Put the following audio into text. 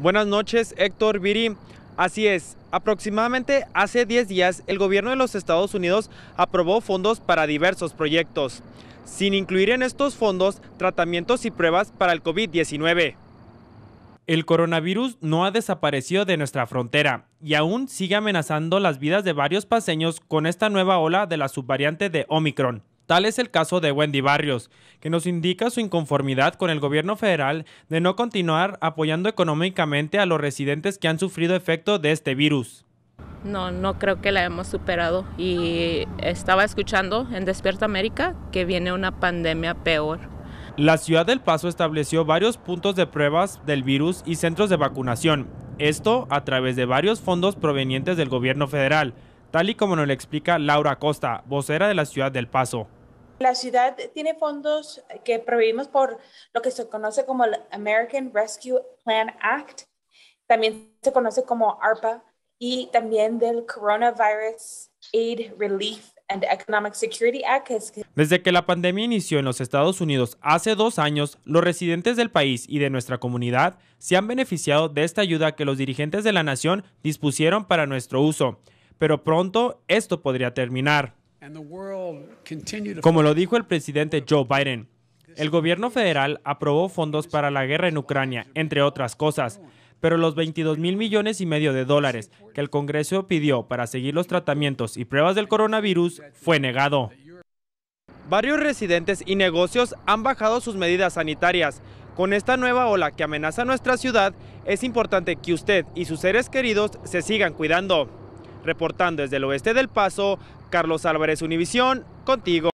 Buenas noches, Héctor Viri. Así es, aproximadamente hace 10 días el gobierno de los Estados Unidos aprobó fondos para diversos proyectos, sin incluir en estos fondos tratamientos y pruebas para el COVID-19. El coronavirus no ha desaparecido de nuestra frontera y aún sigue amenazando las vidas de varios paseños con esta nueva ola de la subvariante de Omicron. Tal es el caso de Wendy Barrios, que nos indica su inconformidad con el gobierno federal de no continuar apoyando económicamente a los residentes que han sufrido efecto de este virus. No, no creo que la hemos superado y estaba escuchando en Despierta América que viene una pandemia peor. La ciudad del Paso estableció varios puntos de pruebas del virus y centros de vacunación, esto a través de varios fondos provenientes del gobierno federal, tal y como nos lo explica Laura Costa, vocera de la ciudad del Paso. La ciudad tiene fondos que proveemos por lo que se conoce como el American Rescue Plan Act, también se conoce como ARPA, y también del Coronavirus Aid Relief and Economic Security Act. Desde que la pandemia inició en los Estados Unidos hace dos años, los residentes del país y de nuestra comunidad se han beneficiado de esta ayuda que los dirigentes de la nación dispusieron para nuestro uso. Pero pronto esto podría terminar. Como lo dijo el presidente Joe Biden, el gobierno federal aprobó fondos para la guerra en Ucrania, entre otras cosas, pero los 22 mil millones y medio de dólares que el Congreso pidió para seguir los tratamientos y pruebas del coronavirus fue negado. Varios residentes y negocios han bajado sus medidas sanitarias. Con esta nueva ola que amenaza nuestra ciudad, es importante que usted y sus seres queridos se sigan cuidando. Reportando desde el oeste del Paso, Carlos Álvarez, Univisión, contigo.